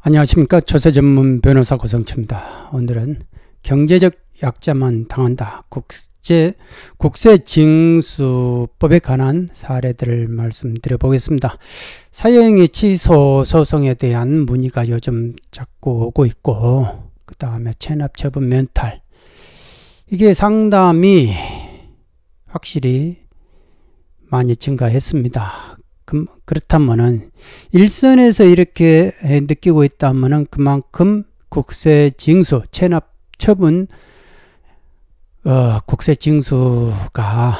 안녕하십니까 조세 전문 변호사 고성철입니다. 오늘은 경제적 약자만 당한다 국제 국세징수법에 관한 사례들을 말씀드려 보겠습니다. 사형의 취소 소송에 대한 문의가 요즘 자꾸 오고 있고 그 다음에 체납처분 멘탈 이게 상담이 확실히 많이 증가했습니다. 그렇다면은 일선에서 이렇게 느끼고 있다면은 그만큼 국세 징수 체납 처분 어, 국세 징수가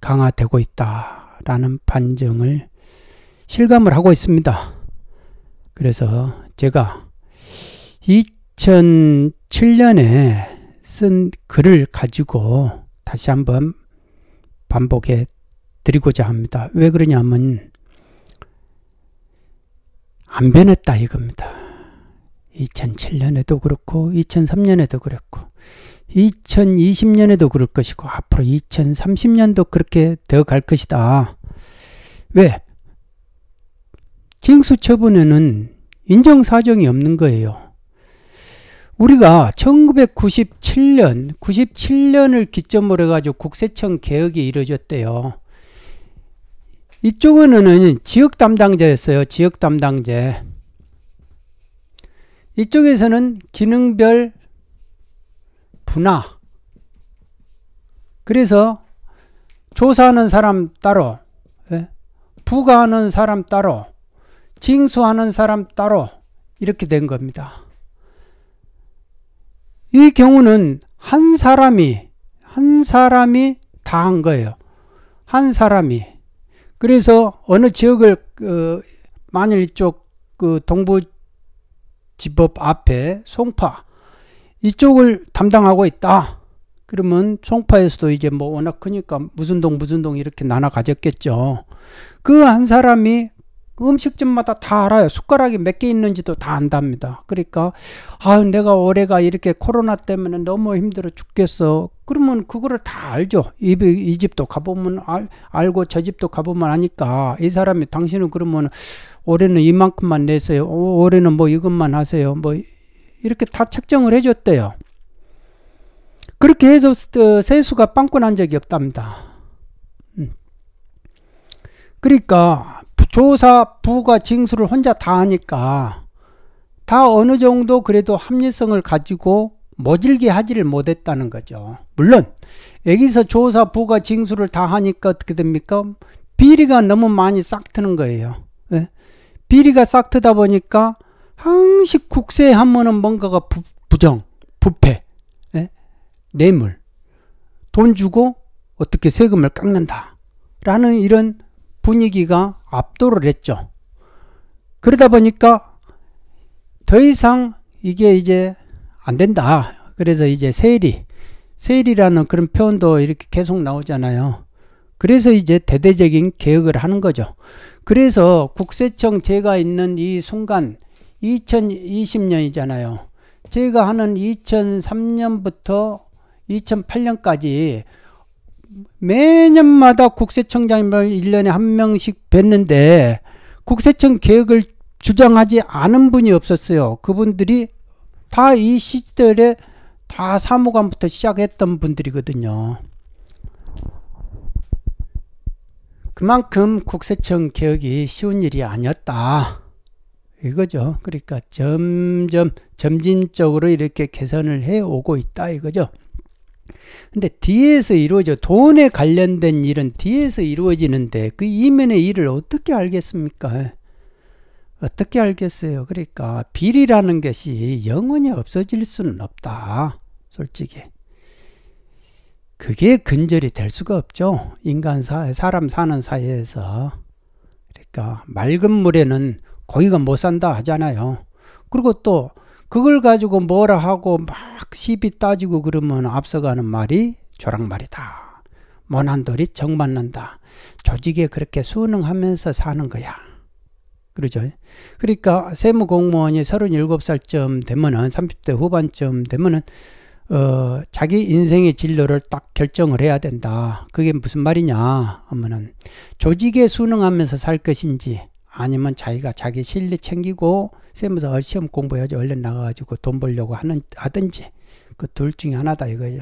강화되고 있다라는 판정을 실감을 하고 있습니다. 그래서 제가 2007년에 쓴 글을 가지고 다시 한번 반복해 드리고자 합니다. 왜 그러냐면 안 변했다 이겁니다. 2007년에도 그렇고 2003년에도 그렇고 2020년에도 그럴 것이고 앞으로 2030년도 그렇게 더 갈 것이다. 왜? 징수 처분에는 인정사정이 없는 거예요. 우리가 1997년, 97년을 기점으로 해가지고 국세청 개혁이 이루어졌대요. 이쪽은 지역 담당자였어요. 지역 담당자. 이쪽에서는 기능별 분화. 그래서 조사하는 사람 따로, 예? 부과하는 사람 따로, 징수하는 사람 따로 이렇게 된 겁니다. 이 경우는 한 사람이 한 사람이 다 한 거예요. 한 사람이 그래서 어느 지역을 그 만일 이쪽 그 동부 지법 앞에 송파 이쪽을 담당하고 있다. 그러면 송파에서도 이제 뭐 워낙 크니까 무슨 동 무슨 동 이렇게 나눠 가졌겠죠. 그 한 사람이 음식점마다 다 알아요. 숟가락이 몇 개 있는지도 다 안답니다. 그러니까 아 내가 올해가 이렇게 코로나 때문에 너무 힘들어 죽겠어. 그러면 그거를 다 알죠. 이, 이 집도 가보면 알, 알고 저 집도 가보면 아니까 이 사람이 당신은 그러면 올해는 이만큼만 내세요. 올해는 뭐 이것만 하세요. 뭐 이렇게 다 책정을 해줬대요. 그렇게 해서 어, 세수가 빵꾸난 적이 없답니다. 음. 그러니까 조사 부가 징수를 혼자 다 하니까 다 어느 정도 그래도 합리성을 가지고 모질게 하지를 못했다는 거죠. 물론 여기서 조사 부가 징수를 다 하니까 어떻게 됩니까? 비리가 너무 많이 싹 트는 거예요. 예? 비리가 싹 트다 보니까 항시 국세 에한번은 뭔가가 부, 부정, 부패, 예? 뇌물, 돈 주고 어떻게 세금을 깎는다. 라는 이런 분위기가 압도를 했죠. 그러다 보니까 더 이상 이게 이제 안 된다. 그래서 이제 세일이, 세일이라는 그런 표현도 이렇게 계속 나오잖아요. 그래서 이제 대대적인 개혁을 하는 거죠. 그래서 국세청 제가 있는 이 순간 2020년이잖아요. 제가 하는 2003년부터 2008년까지 매년마다 국세청장님을 1년에 한 명씩 뵀는데 국세청 개혁을 주장하지 않은 분이 없었어요. 그분들이 다이 시절에 다 사무관부터 시작했던 분들이거든요. 그만큼 국세청 개혁이 쉬운 일이 아니었다. 이거죠. 그러니까 점점 점진적으로 이렇게 개선을 해 오고 있다 이거죠. 근데 뒤에서 이루어져 돈에 관련된 일은 뒤에서 이루어지는데 그 이면의 일을 어떻게 알겠습니까? 어떻게 알겠어요? 그러니까 비리라는 것이 영원히 없어질 수는 없다. 솔직히. 그게 근절이 될 수가 없죠. 인간 사회, 사람 사는 사회에서. 그러니까 맑은 물에는 고기가 못 산다 하잖아요. 그리고 또 그걸 가지고 뭐라 하고 막 시비 따지고 그러면 앞서가는 말이 조랑말이다. 모난돌이 정맞는다. 조직에 그렇게 순응하면서 사는 거야. 그러죠. 그러니까 세무 공무원이 37살쯤 되면은 30대 후반쯤 되면은 어 자기 인생의 진로를 딱 결정을 해야 된다. 그게 무슨 말이냐 하면은 조직에 순응하면서 살 것인지 아니면 자기가 자기 실리 챙기고 세무사 시험 공부해야지 얼른 나가가지고 돈 벌려고 하는 하든지 그 둘 중에 하나다 이거죠.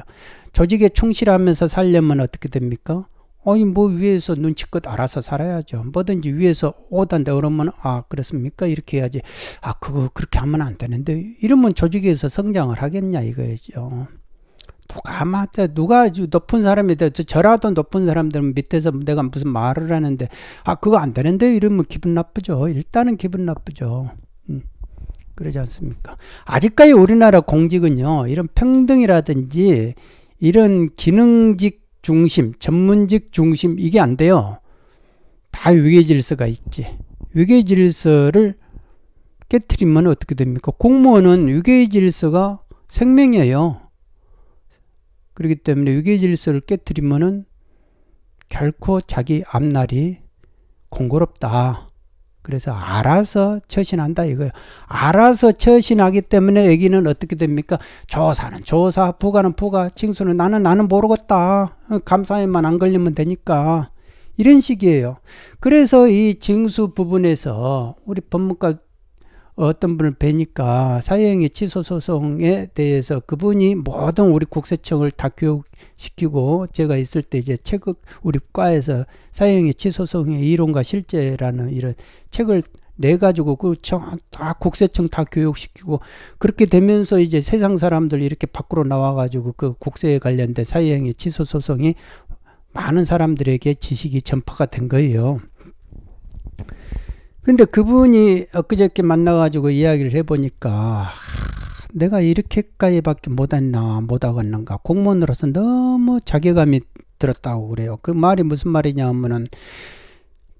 조직에 충실하면서 살려면 어떻게 됩니까? 아니 뭐 위에서 눈치껏 알아서 살아야죠. 뭐든지 위에서 오단다 그러면 아 그렇습니까 이렇게 해야지. 아 그거 그렇게 하면 안 되는데 이러면 조직에서 성장을 하겠냐 이거죠. 누가 맞다 누가 높은 사람이 돼 저라도 저 높은 사람들은 밑에서 내가 무슨 말을 하는데 아 그거 안 되는데 이러면 기분 나쁘죠. 일단은 기분 나쁘죠. 음. 그러지 않습니까? 아직까지 우리나라 공직은요, 이런 평등이라든지, 이런 기능직 중심, 전문직 중심 이게 안 돼요. 다 위계 질서가 있지. 위계 질서를 깨트리면 어떻게 됩니까? 공무원은 위계 질서가 생명이에요. 그렇기 때문에 위계 질서를 깨트리면은 결코 자기 앞날이 공고롭다. 그래서 알아서 처신한다 이거예요. 알아서 처신하기 때문에 여기는 어떻게 됩니까? 조사는 조사, 부가는 부가, 징수는 나는 나는 모르겠다. 감사에만 안 걸리면 되니까. 이런 식이에요. 그래서 이 징수 부분에서 우리 법무과 어떤 분을 뵈니까 사형의 취소 소송에 대해서 그분이 모든 우리 국세청을 다 교육시키고 제가 있을 때 이제 책을 우리 과에서 사형의 취소 소송의 이론과 실제라는 이런 책을 내 가지고 그다 국세청 다 교육시키고 그렇게 되면서 이제 세상 사람들 이렇게 밖으로 나와 가지고 그 국세에 관련된 사형의 취소 소송이 많은 사람들에게 지식이 전파가 된 거예요. 근데 그분이 엊그저께 만나가지고 이야기를 해보니까 내가 이렇게까지밖에 못했나 못하겠는가 공무원으로서 너무 자괴감이 들었다고 그래요. 그 말이 무슨 말이냐 하면은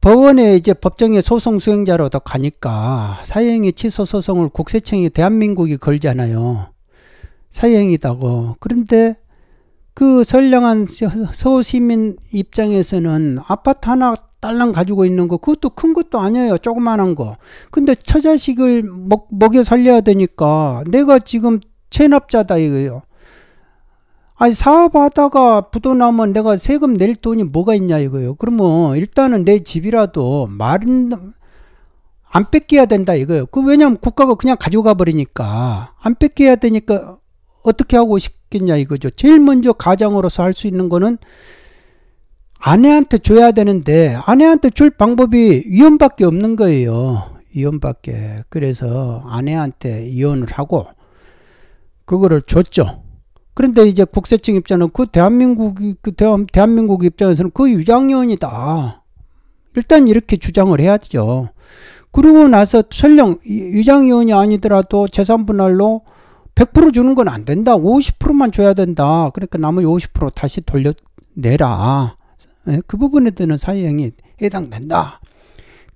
법원에 이제 법정에 소송 수행자로 도 가니까 사형이 취소 소송을 국세청이 대한민국이 걸잖아요. 사형이다고. 그런데 그 선량한 서시민 입장에서는 아파트 하나 딸랑 가지고 있는 거 그것도 큰 것도 아니에요 조그만한 거 근데 처자식을 먹, 먹여 살려야 되니까 내가 지금 체납자다 이거예요 아니 사업하다가 부도나면 내가 세금 낼 돈이 뭐가 있냐 이거예요 그러면 일단은 내 집이라도 말은 안 뺏겨야 된다 이거예요 그 왜냐면 국가가 그냥 가져가 버리니까 안 뺏겨야 되니까 어떻게 하고 싶겠냐 이거죠 제일 먼저 가장으로서 할 수 있는 거는 아내한테 줘야 되는데 아내한테 줄 방법이 이혼밖에 없는 거예요. 이혼밖에. 그래서 아내한테 이혼을 하고 그거를 줬죠. 그런데 이제 국세청 입장은 그 대한민국 그 대한, 대한민국 입장에서는 그유장이원이다 일단 이렇게 주장을 해야죠. 그러고 나서 설령 유장이원이 아니더라도 재산분할로 100% 주는 건 안 된다. 50%만 줘야 된다. 그러니까 나머지 50% 다시 돌려내라. 예, 그 부분에 대한 사형이 해당된다.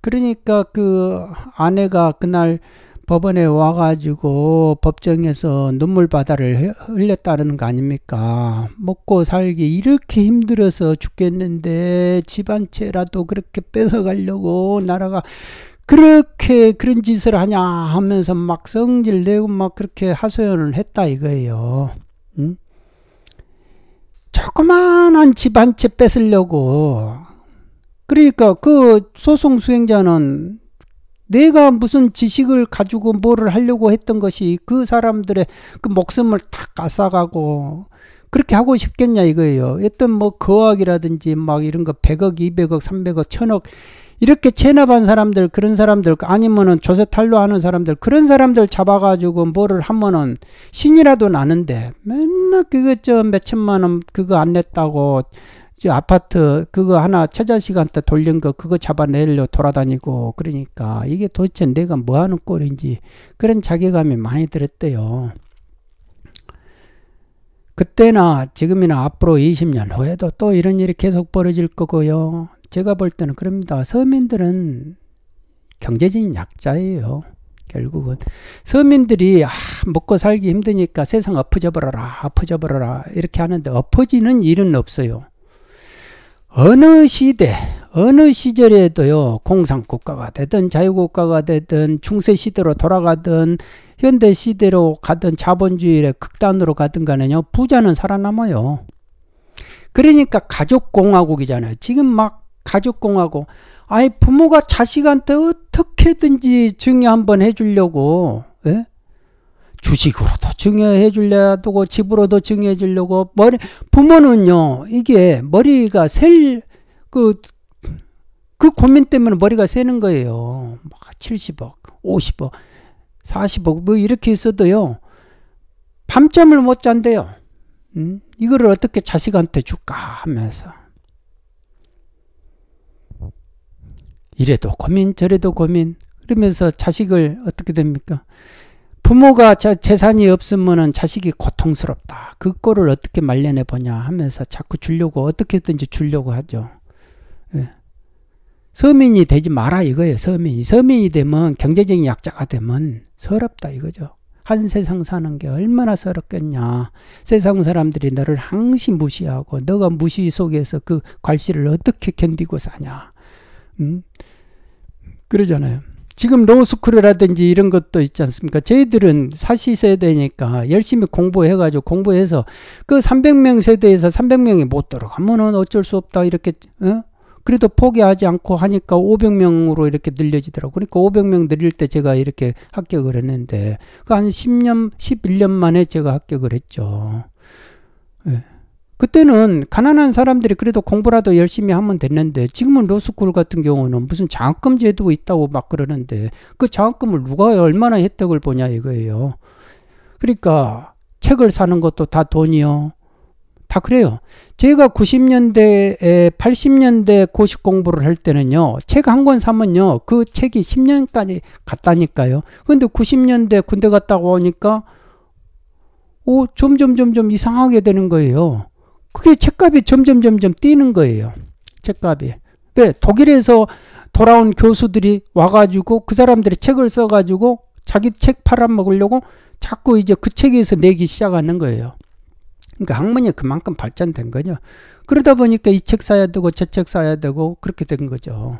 그러니까 그 아내가 그날 법원에 와가지고 법정에서 눈물바다를 흘렸다는 거 아닙니까? 먹고 살기 이렇게 힘들어서 죽겠는데 집한 채라도 그렇게 뺏어가려고 나라가 그렇게 그런 짓을 하냐 하면서 막 성질 내고 막 그렇게 하소연을 했다 이거예요. 응? 조그만한 집 한 채 뺏으려고 그러니까 그 소송 수행자는 내가 무슨 지식을 가지고 뭐를 하려고 했던 것이 그 사람들의 그 목숨을 탁앗싸가고 그렇게 하고 싶겠냐 이거예요. 어떤 뭐 거학이라든지 막 이런 거 100억, 200억, 300억, 1000억 이렇게 체납한 사람들 그런 사람들 아니면은 조세 탈루하는 사람들 그런 사람들 잡아가지고 뭐를 하면은 신이라도 나는데 맨날 그거 저 몇천만 원 그거 안 냈다고 저 아파트 그거 하나 처자식한테 돌린 거 그거 잡아내려 돌아다니고 그러니까 이게 도대체 내가 뭐 하는 꼴인지 그런 자괴감이 많이 들었대요. 그때나 지금이나 앞으로 20년 후에도 또 이런 일이 계속 벌어질 거고요. 제가 볼 때는 그럽니다. 서민들은 경제적인 약자예요. 결국은 서민들이 아, 먹고 살기 힘드니까 세상 엎어져 버려라 엎어져 버려라 이렇게 하는데 엎어지는 일은 없어요 어느 시대 어느 시절에도요 공산국가가 되든 자유국가가 되든 중세시대로 돌아가든 현대시대로 가든 자본주의의 극단으로 가든 간에요 부자는 살아남아요 그러니까 가족공화국이잖아요 지금 막 가족공하고 아이 부모가 자식한테 어떻게든지 증여 한번 해주려고 예? 주식으로도 증여해 주려고 집으로도 증여해 주려고 머리 부모는요 이게 머리가 셀그그 그 고민 때문에 머리가 새는 거예요 막 70억 50억 40억 뭐 이렇게 있어도요 밤잠을 못 잔대요 음? 이거를 어떻게 자식한테 줄까 하면서 이래도 고민 저래도 고민 그러면서 자식을 어떻게 됩니까? 부모가 재산이 없으면 자식이 고통스럽다. 그 꼴을 어떻게 말려내 보냐 하면서 자꾸 주려고 어떻게든지 주려고 하죠. 예. 서민이 되지 마라 이거예요. 서민이. 서민이 되면 경제적인 약자가 되면 서럽다 이거죠. 한 세상 사는 게 얼마나 서럽겠냐. 세상 사람들이 너를 항시 무시하고 너가 무시 속에서 그 괄시를 어떻게 견디고 사냐. 음? 그러잖아요. 지금 로스쿨이라든지 이런 것도 있지 않습니까? 저희들은 사0 세대니까 열심히 공부해가지고 공부해서 그 300명 세대에서 300명이 못 들어가면은 어쩔 수 없다 이렇게 어? 그래도 포기하지 않고 하니까 500명으로 이렇게 늘려지더라고. 그러니까 500명 늘릴 때 제가 이렇게 합격을 했는데 그 한 10년, 11년 만에 제가 합격을 했죠. 예. 그때는 가난한 사람들이 그래도 공부라도 열심히 하면 됐는데 지금은 로스쿨 같은 경우는 무슨 장학금 제도 있다고 막 그러는데 그 장학금을 누가 얼마나 혜택을 보냐 이거예요. 그러니까 책을 사는 것도 다 돈이요. 다 그래요. 제가 90년대에 80년대 고시 공부를 할 때는요. 책 한 권 사면요. 그 책이 10년까지 갔다니까요. 근데 90년대 군대 갔다가 오니까 오 점점 점점 이상하게 되는 거예요. 그게 책값이 점점 점점 뛰는 거예요. 책값이. 왜? 독일에서 돌아온 교수들이 와가지고 그 사람들이 책을 써가지고 자기 책 팔아먹으려고 자꾸 이제 그 책에서 내기 시작하는 거예요. 그러니까 학문이 그만큼 발전된 거죠. 그러다 보니까 이 책 사야 되고 저 책 사야 되고 그렇게 된 거죠.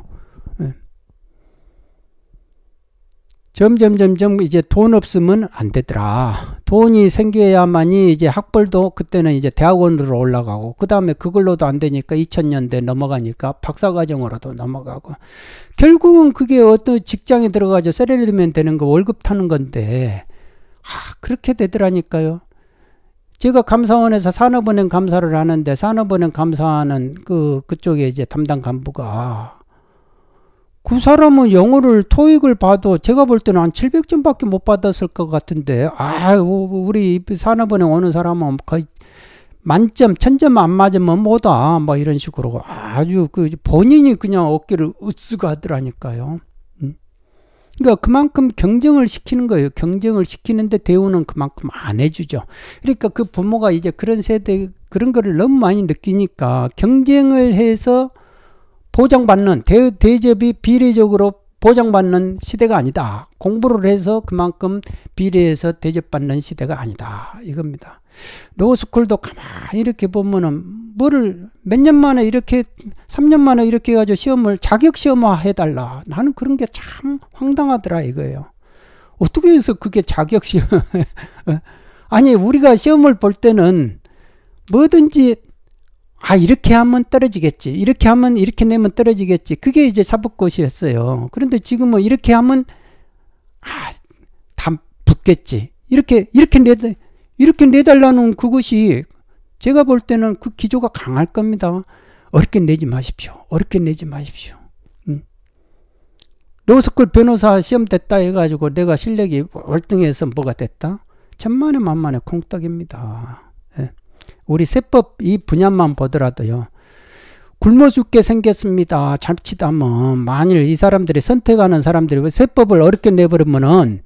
점점 점점 이제 돈 없으면 안 되더라. 돈이 생겨야만이 이제 학벌도 그때는 이제 대학원으로 올라가고 그 다음에 그걸로도 안 되니까 2000년대 넘어가니까 박사과정으로도 넘어가고 결국은 그게 어떤 직장에 들어가서 세레리면 되는 거 월급 타는 건데 아 그렇게 되더라니까요. 제가 감사원에서 산업은행 감사를 하는데 산업은행 감사하는 그 그쪽에 이제 담당 간부가 그 사람은 영어를 토익을 봐도 제가 볼 때는 한 700점밖에 못 받았을 것 같은데 아 우리 산업은행 오는 사람은 거의 만점 천점 안 맞으면 뭐다 뭐 이런 식으로 아주 그 본인이 그냥 어깨를 으쓱 하더라니까요. 음. 그러니까 그만큼 경쟁을 시키는 거예요. 경쟁을 시키는데 대우는 그만큼 안 해주죠. 그러니까 그 부모가 이제 그런 세대 그런 거를 너무 많이 느끼니까 경쟁을 해서 보장받는 대, 대접이 비례적으로 보장받는 시대가 아니다. 공부를 해서 그만큼 비례해서 대접받는 시대가 아니다. 이겁니다. 로스쿨도 가만히 이렇게 보면은 뭐를 몇 년 만에 이렇게 3년 만에 이렇게 해가지고 시험을 자격 시험화 해달라. 나는 그런 게 참 황당하더라 이거예요. 어떻게 해서 그게 자격 시험? 어? 아니 우리가 시험을 볼 때는 뭐든지 아 이렇게 하면 떨어지겠지 이렇게 하면 이렇게 내면 떨어지겠지 그게 이제 사법고시였어요 그런데 지금 뭐 이렇게 하면 아다 붙겠지 이렇게 이렇게 내 이렇게 내달라는 그것이 제가 볼 때는 그 기조가 강할 겁니다 어렵게 내지 마십시오 어렵게 내지 마십시오 음. 로스쿨 변호사 시험 됐다 해가지고 내가 실력이 월등해서 뭐가 됐다 천만에 만만에 콩떡입니다 우리 세법 이 분야만 보더라도요. 굶어 죽게 생겼습니다. 잘치다면 만일 이 사람들이 선택하는 사람들이 세법을 어렵게 내버리면은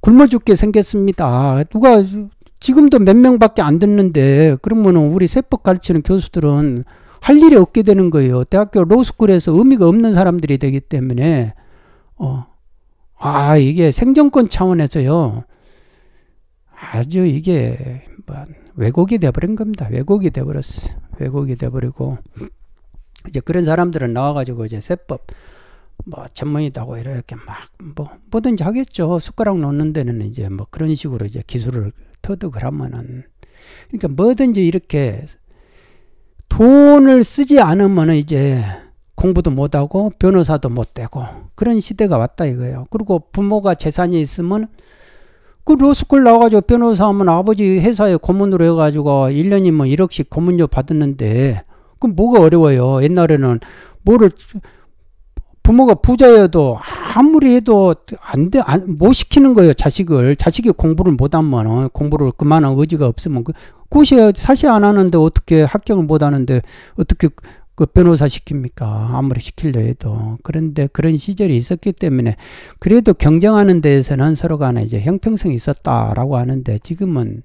굶어 죽게 생겼습니다. 누가 지금도 몇 명밖에 안됐는데 그러면은 우리 세법 가르치는 교수들은 할 일이 없게 되는 거예요. 대학교 로스쿨에서 의미가 없는 사람들이 되기 때문에 어아 이게 생존권 차원에서요 아주 이게 뭐 왜곡이 돼버린 겁니다. 왜곡이 돼버렸어요. 왜곡이 돼버리고 이제 그런 사람들은 나와가지고 이제 세법 뭐 전문이다고 이렇게 막 뭐 뭐든지 하겠죠. 숟가락 놓는 데는 이제 뭐 그런 식으로 이제 기술을 터득을 하면은 그러니까 뭐든지 이렇게 돈을 쓰지 않으면은 이제 공부도 못하고 변호사도 못 되고 그런 시대가 왔다 이거예요. 그리고 부모가 재산이 있으면 그 로스쿨 나와가지고 변호사 하면 아버지 회사에 고문으로 해가지고 1년이면 1억씩 뭐 고문료 받았는데 그 뭐가 어려워요. 옛날에는 뭐를 부모가 부자여도 아무리 해도 안 돼, 안, 못 시키는 거예요, 자식을. 자식이 공부를 못하면, 공부를 그만한 의지가 없으면. 그, 그것이 사실 안 하는데 어떻게 합격을 못 하는데 어떻게 그 변호사 시킵니까? 아무리 시킬려 해도. 그런데 그런 시절이 있었기 때문에 그래도 경쟁하는 데에서는 서로 간에 이제 형평성이 있었다라고 하는데 지금은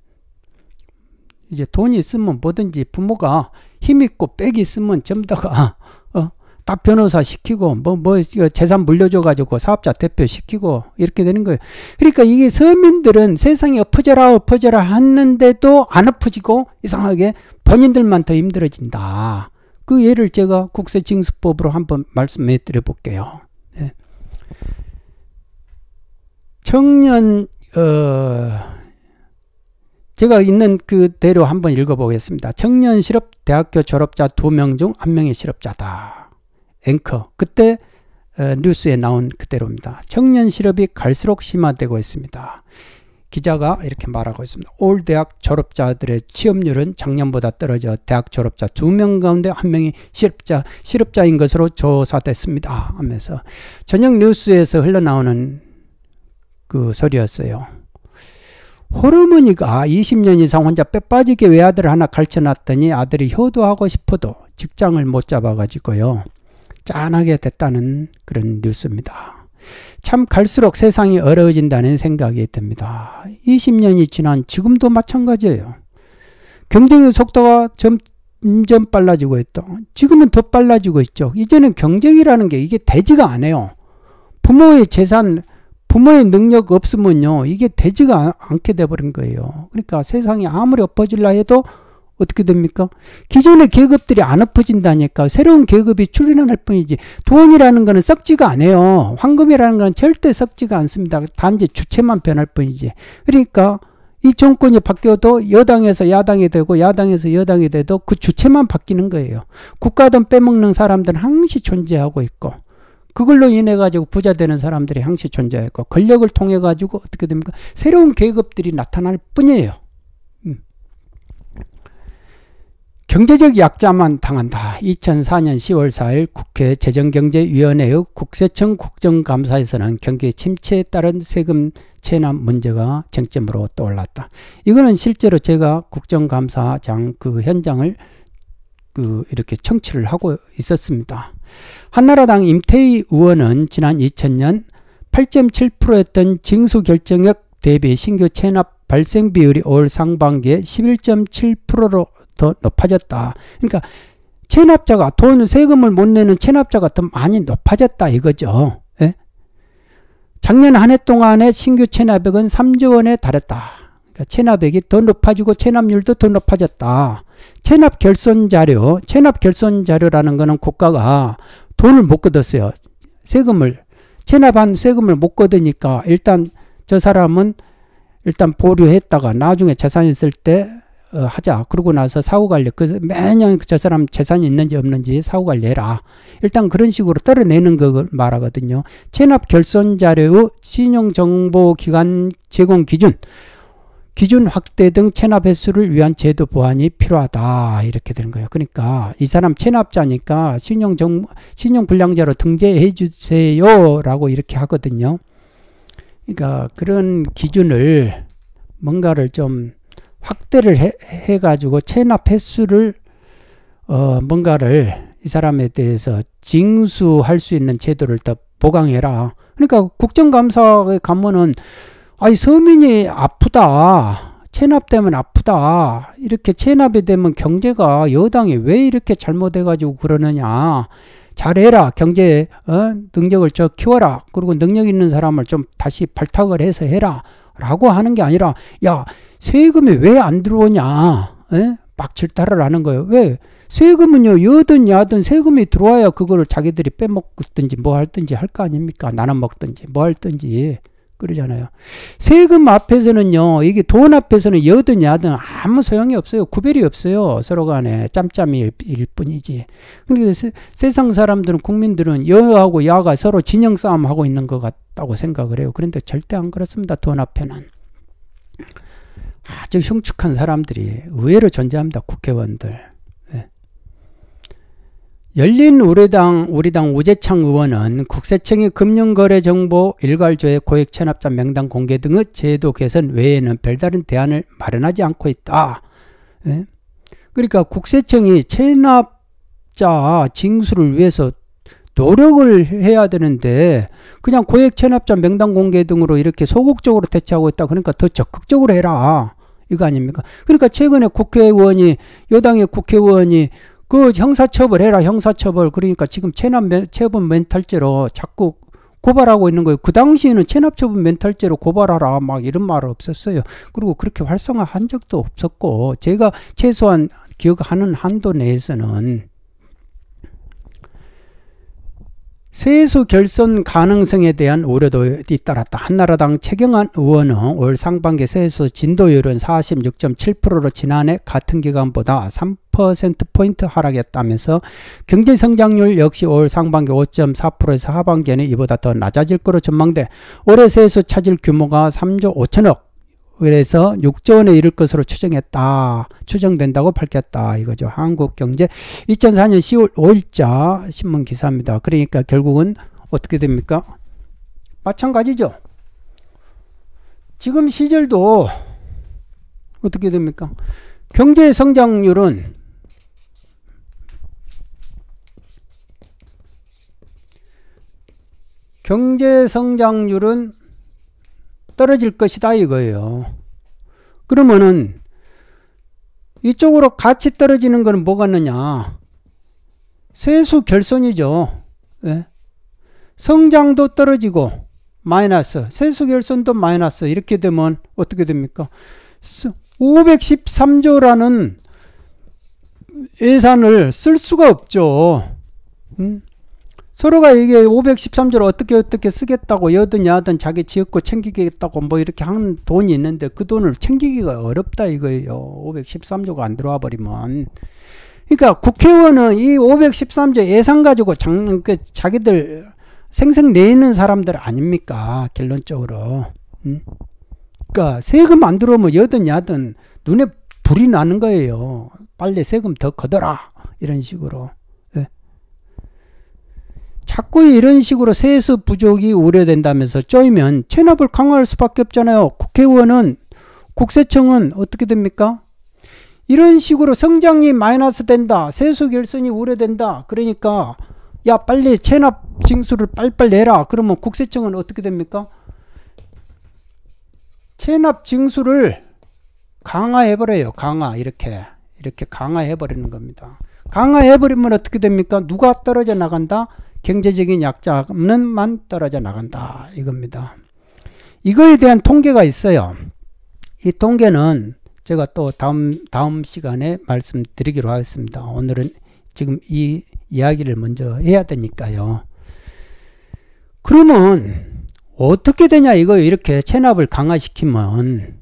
이제 돈이 있으면 뭐든지 부모가 힘있고 빽이 있으면 전부 다가, 어, 다 변호사 시키고, 뭐, 뭐, 재산 물려줘가지고 사업자 대표 시키고, 이렇게 되는 거예요. 그러니까 이게 서민들은 세상에 엎어져라, 엎어져라 하는데도 안 엎어지고, 이상하게 본인들만 더 힘들어진다. 그 예를 제가 국세징수법으로 한번 말씀해 드려 볼게요. 네. 청년 어 제가 있는 그 대로 한번 읽어보겠습니다. 청년 실업 대학교 졸업자 두 명 중 한 명이 실업자다. 앵커 그때 어, 뉴스에 나온 그대로입니다. 청년 실업이 갈수록 심화되고 있습니다. 기자가 이렇게 말하고 있습니다. 올 대학 졸업자들의 취업률은 작년보다 떨어져 대학 졸업자 두 명 가운데 한 명이 실업자, 실업자인 것으로 조사됐습니다. 하면서 저녁 뉴스에서 흘러나오는 그 소리였어요. 호르머니가 20년 이상 혼자 빼빠지게 외아들을 하나 가르쳐놨더니 아들이 효도하고 싶어도 직장을 못 잡아가지고요. 짠하게 됐다는 그런 뉴스입니다. 참 갈수록 세상이 어려워진다는 생각이 듭니다. 20년이 지난 지금도 마찬가지예요. 경쟁의 속도가 점점 빨라지고 있다. 지금은 더 빨라지고 있죠. 이제는 경쟁이라는 게 이게 되지가 않아요. 부모의 재산, 부모의 능력 없으면요. 이게 되지가 않게 돼버린 거예요. 그러니까 세상이 아무리 엎어질라 해도 어떻게 됩니까? 기존의 계급들이 안 엎어진다니까 새로운 계급이 출현할 뿐이지 돈이라는 거는 썩지가 않아요. 황금이라는 건 절대 썩지가 않습니다. 단지 주체만 변할 뿐이지. 그러니까 이 정권이 바뀌어도 여당에서 야당이 되고 야당에서 여당이 돼도 그 주체만 바뀌는 거예요. 국가돈 빼먹는 사람들은 항시 존재하고 있고 그걸로 인해 가지고 부자 되는 사람들이 항시 존재했고 권력을 통해 가지고 어떻게 됩니까? 새로운 계급들이 나타날 뿐이에요. 경제적 약자만 당한다. 2004년 10월 4일 국회 재정경제위원회의 국세청 국정감사에서는 경기 침체에 따른 세금 체납 문제가 쟁점으로 떠올랐다. 이거는 실제로 제가 국정감사장 그 현장을 그 이렇게 청취를 하고 있었습니다. 한나라당 임태희 의원은 지난 2000년 8.7%였던 징수결정액 대비 신규 체납 발생 비율이 올 상반기에 11.7%로 더 높아졌다. 그러니까 체납자가 돈 세금을 못 내는 체납자가 더 많이 높아졌다 이거죠. 예? 작년 한 해 동안의 신규 체납액은 3조 원에 달했다. 그러니까 체납액이 더 높아지고 체납률도 더 높아졌다. 체납 결손 자료, 체납 결손 자료라는 거는 국가가 돈을 못 걷었어요. 세금을 체납한 세금을 못 걷으니까 일단 저 사람은 일단 보류했다가 나중에 재산 있을 때 어, 하자. 그러고 나서 사후관리, 그 매년 그 저 사람 재산이 있는지 없는지 사후관리 해라. 일단 그런 식으로 떨어내는 걸 말하거든요. 체납 결손 자료의 신용정보기관 제공 기준, 기준 확대 등 체납 횟수를 위한 제도 보완이 필요하다. 이렇게 되는 거예요. 그러니까 이 사람 체납자니까 신용정, 신용불량자로 등재해 주세요. 라고 이렇게 하거든요. 그러니까 그런 기준을 뭔가를 좀 확대를 해, 가지고 체납 횟수를 어, 뭔가를 이 사람에 대해서 징수할 수 있는 제도를 더 보강해라. 그러니까 국정감사의 감문은 아이 서민이 아프다. 체납되면 아프다. 이렇게 체납이 되면 경제가 여당이 왜 이렇게 잘못해가지고 그러느냐. 잘해라. 경제 어? 능력을 저 키워라. 그리고 능력 있는 사람을 좀 다시 발탁을 해서 해라. 라고 하는 게 아니라, 야, 세금이 왜 안 들어오냐? 에? 예? 빡칠타를 하는 거예요. 왜? 세금은요, 여든 야든 세금이 들어와야 그거를 자기들이 빼먹든지 뭐 할든지 할 거 아닙니까? 나눠 먹든지 뭐 할든지. 그러잖아요. 세금 앞에서는요, 이게 돈 앞에서는 여든 야든 아무 소용이 없어요. 구별이 없어요. 서로 간에 짬짬이일 뿐이지. 그러니까 세, 세상 사람들은, 국민들은 여하고 야가 서로 진영 싸움하고 있는 것 같다고 생각을 해요. 그런데 절대 안 그렇습니다. 돈 앞에는. 아주 흉측한 사람들이 의외로 존재합니다. 국회의원들. 열린 우리당 우리당 우재창 의원은 국세청이 금융거래정보 일괄조회 고액 체납자 명단 공개 등의 제도 개선 외에는 별다른 대안을 마련하지 않고 있다. 예? 그러니까 국세청이 체납자 징수를 위해서 노력을 해야 되는데 그냥 고액 체납자 명단 공개 등으로 이렇게 소극적으로 대처하고 있다. 그러니까 더 적극적으로 해라. 이거 아닙니까? 그러니까 최근에 국회의원이 여당의 국회의원이 그 형사처벌 해라 형사처벌 그러니까 지금 체납처분 멘탈죄로 자꾸 고발하고 있는 거예요. 그 당시에는 체납처분 멘탈죄로 고발하라 막 이런 말 없었어요. 그리고 그렇게 활성화한 적도 없었고 제가 최소한 기억하는 한도 내에서는 세수 결손 가능성에 대한 우려도 잇따랐다 한나라당 최경환 의원은 올 상반기 세수 진도율은 46.7%로 지난해 같은 기간보다 3%포인트 하락했다면서 경제성장률 역시 올 상반기 5.4%에서 하반기에는 이보다 더 낮아질 것으로 전망돼 올해 세수 차질 규모가 3조 5천억 그래서 6조 원에 이를 것으로 추정했다. 추정된다고 밝혔다. 이거죠. 한국경제 2004년 10월 5일자 신문 기사입니다. 그러니까 결국은 어떻게 됩니까? 마찬가지죠. 지금 시절도 어떻게 됩니까? 경제 성장률은 경제 성장률은 떨어질 것이다 이거예요. 그러면은 이쪽으로 같이 떨어지는 건 뭐가 있느냐? 세수 결손이죠. 예? 성장도 떨어지고 마이너스, 세수 결손도 마이너스 이렇게 되면 어떻게 됩니까? 513조라는 예산을 쓸 수가 없죠. 음? 서로가 이게 5 1 3조를 어떻게 어떻게 쓰겠다고 여든 야든 자기 지었고 챙기겠다고 뭐 이렇게 한 돈이 있는데 그 돈을 챙기기가 어렵다 이거예요. 513조가 안 들어와 버리면. 그러니까 국회의원은 이 513조 예산 가지고 장, 그 자기들 생생 내는 사람들 아닙니까? 결론적으로. 음? 그니까 세금 안 들어오면 여든 야든 눈에 불이 나는 거예요. 빨리 세금 더걷더라 이런 식으로. 자꾸 이런 식으로 세수 부족이 우려된다면서 쪼이면 체납을 강화할 수밖에 없잖아요. 국회의원은 국세청은 어떻게 됩니까? 이런 식으로 성장이 마이너스 된다. 세수 결손이 우려된다. 그러니까 야 빨리 체납 징수를 빨빨 내라. 그러면 국세청은 어떻게 됩니까? 체납 징수를 강화해버려요. 강화 이렇게 이렇게 강화해버리는 겁니다. 강화해버리면 어떻게 됩니까? 누가 떨어져 나간다? 경제적인 약자는만 떨어져 나간다 이겁니다. 이거에 대한 통계가 있어요. 이 통계는 제가 또 다음 다음 시간에 말씀드리기로 하겠습니다. 오늘은 지금 이 이야기를 먼저 해야 되니까요. 그러면 어떻게 되냐 이거 이렇게 체납을 강화시키면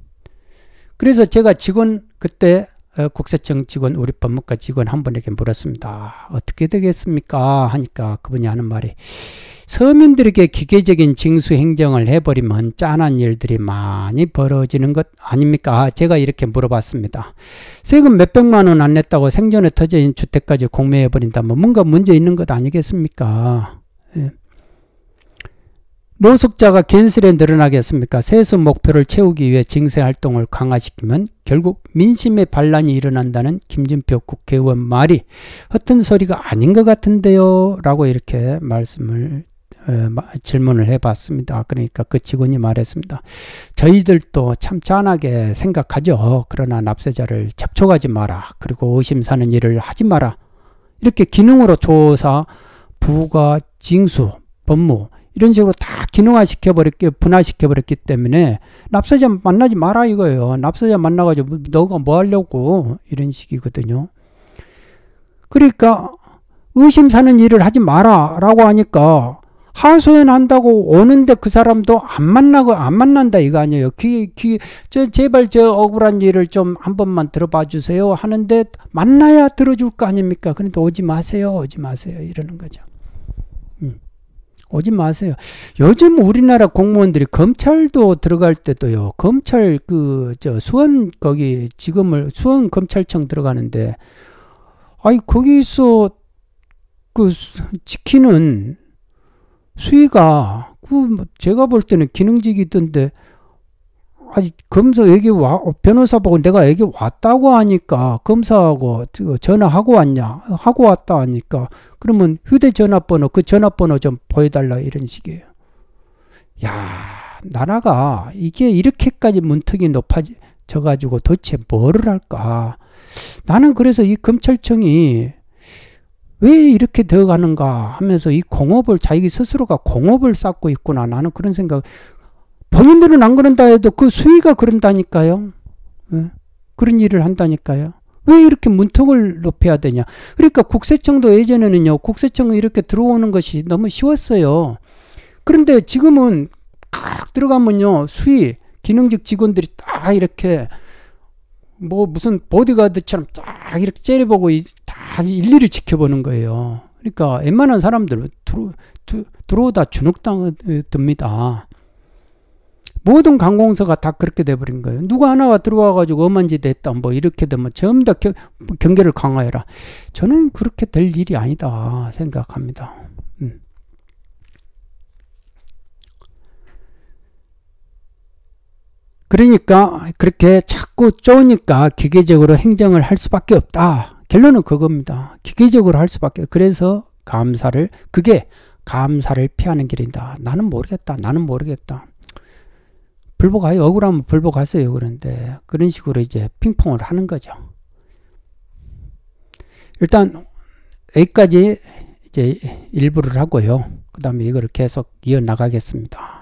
그래서 제가 직원 그때 어, 국세청 직원, 우리 법무과 직원 한 분에게 물었습니다. 어떻게 되겠습니까? 하니까 그분이 하는 말이 서민들에게 기계적인 징수 행정을 해버리면 짠한 일들이 많이 벌어지는 것 아닙니까? 제가 이렇게 물어봤습니다. 세금 몇백만 원 안 냈다고 생전에 터져인 주택까지 공매해버린다면 뭔가 문제 있는 것 아니겠습니까? 예. 노숙자가 겐슬에 늘어나겠습니까? 세수 목표를 채우기 위해 증세활동을 강화시키면 결국 민심의 반란이 일어난다는 김진표 국회의원 말이 허튼 소리가 아닌 것 같은데요? 라고 이렇게 말씀을 어, 질문을 해봤습니다. 그러니까 그 직원이 말했습니다. 저희들도 참 짠하게 생각하죠. 그러나 납세자를 접촉하지 마라. 그리고 의심 사는 일을 하지 마라. 이렇게 기능으로 조사, 부가, 징수, 법무, 이런 식으로 다 기능화 시켜버렸기, 분화시켜버렸기 때문에 납세자 만나지 마라 이거예요. 납세자 만나가지고 너가 뭐 하려고 이런 식이거든요. 그러니까 의심 사는 일을 하지 마라 라고 하니까 하소연한다고 오는데 그 사람도 안 만나고 안 만난다 이거 아니에요. 귀, 귀, 저, 제발 저 억울한 일을 좀 한 번만 들어봐 주세요 하는데 만나야 들어줄 거 아닙니까? 그런데 오지 마세요, 오지 마세요 이러는 거죠. 오지 마세요. 요즘 우리나라 공무원들이 검찰도 들어갈 때도요. 검찰 그 저 수원 거기 지금을 수원 검찰청 들어가는데 아이 거기서 그 지키는 수위가 그 뭐 제가 볼 때는 기능직이던데 아니 검사 여기 와 변호사 보고 내가 여기 왔다고 하니까 검사하고 전화하고 왔냐 하고 왔다 하니까 그러면 휴대전화번호 그 전화번호 좀 보여달라 이런 식이에요. 야 나라가 이게 이렇게까지 문턱이 높아져 가지고 도대체 뭐를 할까? 나는 그래서 이 검찰청이 왜 이렇게 되어가는가 하면서 이 공업을 자기 스스로가 공업을 쌓고 있구나 나는 그런 생각 본인들은 안 그런다 해도 그 수위가 그런다니까요. 네. 그런 일을 한다니까요. 왜 이렇게 문턱을 높여야 되냐. 그러니까 국세청도 예전에는요, 국세청이 이렇게 들어오는 것이 너무 쉬웠어요. 그런데 지금은 딱 들어가면요, 수위, 기능직 직원들이 딱 이렇게 뭐 무슨 보디가드처럼 쫙 이렇게 째려보고 다 일일이 지켜보는 거예요. 그러니까 웬만한 사람들 들어, 들어오다 주눅당듭니다. 모든 관공서가 다 그렇게 돼버린 거예요. 누가 하나가 들어와가지고 엄한짓 했다, 뭐 이렇게 되면 전부 다 겨, 경계를 강화해라. 저는 그렇게 될 일이 아니다 생각합니다. 음. 그러니까 그렇게 자꾸 쪼니까 기계적으로 행정을 할 수밖에 없다. 결론은 그겁니다. 기계적으로 할 수밖에. 그래서 감사를 그게 감사를 피하는 길이다. 나는 모르겠다. 나는 모르겠다. 불복하여 억울하면 불복하세요. 그런데 그런 식으로 이제 핑퐁을 하는 거죠. 일단 여기까지 이제 일부를 하고요. 그 다음에 이거를 계속 이어나가겠습니다.